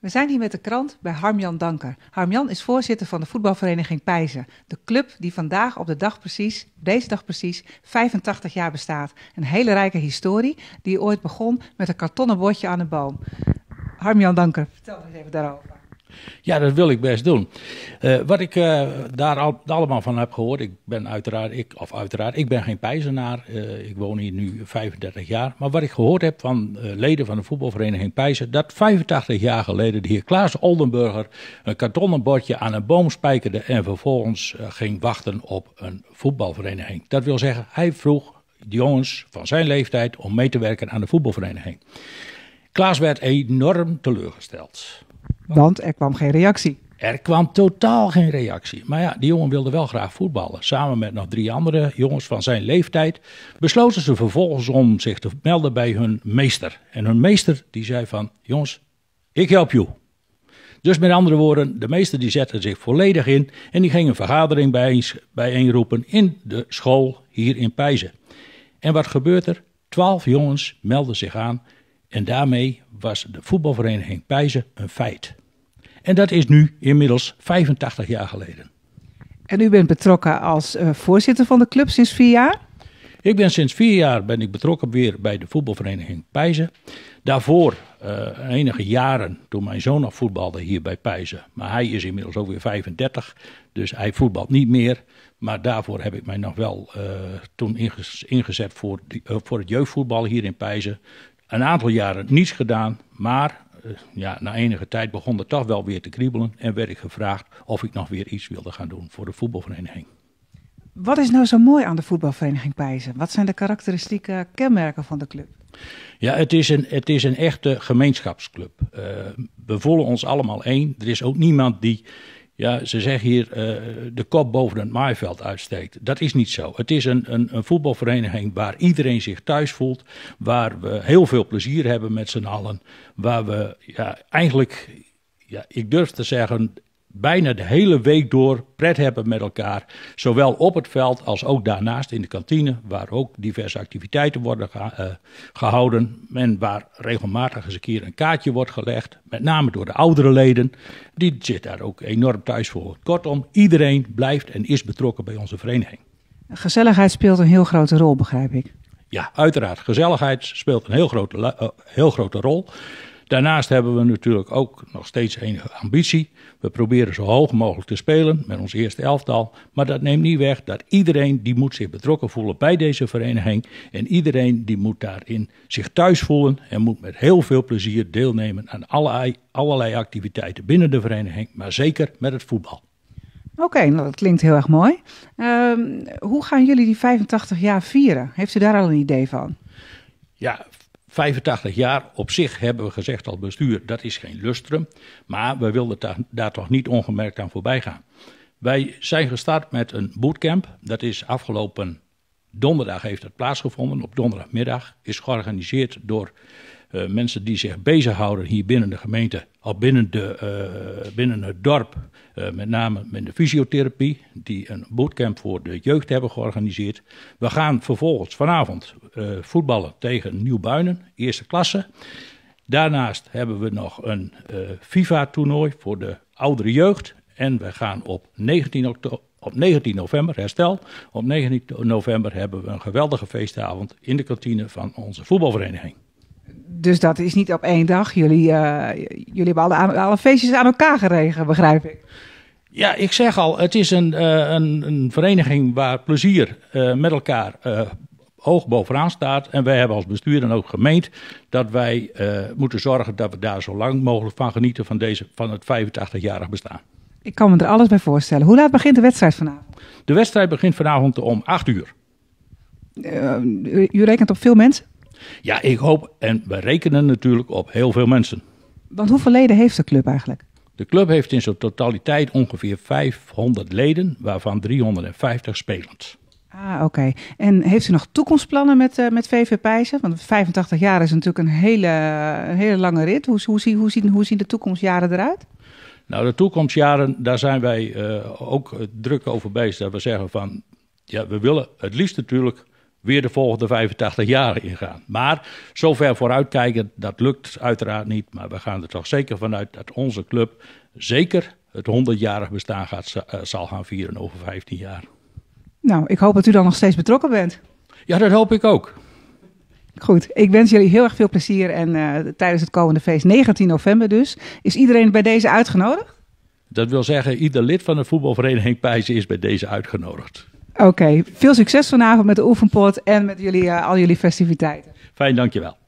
We zijn hier met de krant bij Harmjan Danker. Harmjan is voorzitter van de voetbalvereniging Pijzen. De club die vandaag op de dag precies, deze dag precies, 85 jaar bestaat. Een hele rijke historie die ooit begon met een kartonnen bordje aan een boom. Harmjan Danker, vertel eens even daarover. Ja, dat wil ik best doen. Eh, wat ik eh, daar al, allemaal van heb gehoord, ik ben uiteraard, ik, of uiteraard, ik ben geen Pijzenaar. Eh, ik woon hier nu 35 jaar. Maar wat ik gehoord heb van leden van de voetbalvereniging Pijzen, dat 85 jaar geleden de heer Klaas Oldenburger een kartonnen bordje aan een boom spijkerde en vervolgens ging wachten op een voetbalvereniging. Dat wil zeggen, hij vroeg de jongens van zijn leeftijd om mee te werken aan de voetbalvereniging. Klaas werd enorm teleurgesteld. Want er kwam geen reactie. Er kwam totaal geen reactie. Maar ja, die jongen wilde wel graag voetballen. Samen met nog drie andere jongens van zijn leeftijd besloten ze vervolgens om zich te melden bij hun meester. En hun meester die zei van, jongens, ik help jou. Dus met andere woorden, de meester die zette zich volledig in en die ging een vergadering bijeen, bijeenroepen in de school hier in Pijzen. En wat gebeurt er? Twaalf jongens melden zich aan en daarmee was de voetbalvereniging Pijzen een feit. En dat is nu inmiddels 85 jaar geleden. En u bent betrokken als eh, voorzitter van de club sinds vier jaar? Ik ben sinds vier jaar ben ik betrokken weer bij de voetbalvereniging Pijzen. Daarvoor uh, enige jaren, toen mijn zoon nog voetbalde hier bij Pijzen. Maar hij is inmiddels ook weer 35, dus hij voetbalt niet meer. Maar daarvoor heb ik mij nog wel eh, toen ingezet voor, voor het jeugdvoetbal hier in Pijzen. Een aantal jaren niets gedaan, maar ja, na enige tijd begon het toch wel weer te kriebelen en werd ik gevraagd of ik nog weer iets wilde gaan doen voor de voetbalvereniging. Wat is nou zo mooi aan de voetbalvereniging Pijzen? Wat zijn de karakteristieke kenmerken van de club? Ja, het is een, het is een echte gemeenschapsclub. Eh, we voelen ons allemaal één. Er is ook niemand die, ja, ze zeggen hier eh, de kop boven het maaiveld uitsteekt. Dat is niet zo. Het is een, een, een, voetbalvereniging waar iedereen zich thuis voelt, waar we heel veel plezier hebben met z'n allen, waar we ja, eigenlijk, ja, ik durf te zeggen, bijna de hele week door pret hebben met elkaar. Zowel op het veld als ook daarnaast in de kantine, waar ook diverse activiteiten worden eh, gehouden. En waar regelmatig eens een keer een kaartje wordt gelegd, met name door de oudere leden. Die zit daar ook enorm thuis voor. Kortom, iedereen blijft en is betrokken bij onze vereniging. Gezelligheid speelt een heel grote rol, begrijp ik. Ja, uiteraard. Gezelligheid speelt een heel grote, eh, heel grote rol. Daarnaast hebben we natuurlijk ook nog steeds enige ambitie. We proberen zo hoog mogelijk te spelen met ons eerste elftal. Maar dat neemt niet weg dat iedereen die moet zich betrokken voelen bij deze vereniging. En iedereen die moet daarin zich thuis voelen en moet met heel veel plezier deelnemen aan allerlei, allerlei activiteiten binnen de vereniging. Maar zeker met het voetbal. Oké, nou, dat klinkt heel erg mooi. Ehm, hoe gaan jullie die 85 jaar vieren? Heeft u daar al een idee van? Ja, 85 jaar op zich hebben we gezegd al bestuur, dat is geen lustrum. Maar we wilden daar toch niet ongemerkt aan voorbij gaan. Wij zijn gestart met een bootcamp. Dat is afgelopen donderdag heeft het plaatsgevonden. Op donderdagmiddag is georganiseerd door eh, mensen die zich bezighouden hier binnen de gemeente, al binnen, de, eh, binnen het dorp, eh, met name met de fysiotherapie, die een bootcamp voor de jeugd hebben georganiseerd. We gaan vervolgens vanavond voetballen tegen Nieuwbuinen, eerste klasse. Daarnaast hebben we nog een FIFA-toernooi voor de oudere jeugd. En we gaan op 19 op 19 november, herstel, op 19 november hebben we een geweldige feestavond in de kantine van onze voetbalvereniging dus dat is niet op één dag. Jullie, eh, jullie hebben alle, feestjes aan elkaar geregen, begrijp ik. Ja, ik zeg al, het is een, eh, een, een, vereniging waar plezier eh, met elkaar hoog bovenaan staat. En wij hebben als bestuur en ook gemeend dat wij moeten zorgen dat we daar zo lang mogelijk van genieten van, deze, van het 85-jarig bestaan. Ik kan me er alles bij voorstellen. Hoe laat begint de wedstrijd vanavond? De wedstrijd begint vanavond om 8 uur. u rekent op veel mensen? Ja, ik hoop en we rekenen natuurlijk op heel veel mensen. Want hoeveel leden heeft de club eigenlijk? De club heeft in zijn totaliteit ongeveer 500 leden, waarvan 350 spelend. Ah, oké. En heeft u nog toekomstplannen met, eh, met VV Pijzen? Want 85 jaar is natuurlijk een hele, een eh, hele lange rit. Hoe, hoe, zien, hoe, zien, hoe zien de toekomstjaren eruit? Nou, de toekomstjaren, daar zijn wij eh, ook druk over bezig. Dat we zeggen van, ja, we willen het liefst natuurlijk weer de volgende 85 jaar ingaan. Maar zover vooruitkijken, dat lukt uiteraard niet. Maar we gaan er toch zeker vanuit dat onze club zeker het 100-jarig bestaan gaat, eh, zal gaan vieren over 15 jaar. Nou, ik hoop dat u dan nog steeds betrokken bent. Ja, dat hoop ik ook. Goed, ik wens jullie heel erg veel plezier. En eh, tijdens het komende feest, 19 november dus, is iedereen bij deze uitgenodigd? Dat wil zeggen, ieder lid van de voetbalvereniging Pijzen is bij deze uitgenodigd. Oké, veel succes vanavond met de Oefenpot en met jullie, eh, al jullie festiviteiten. Fijn, dankjewel.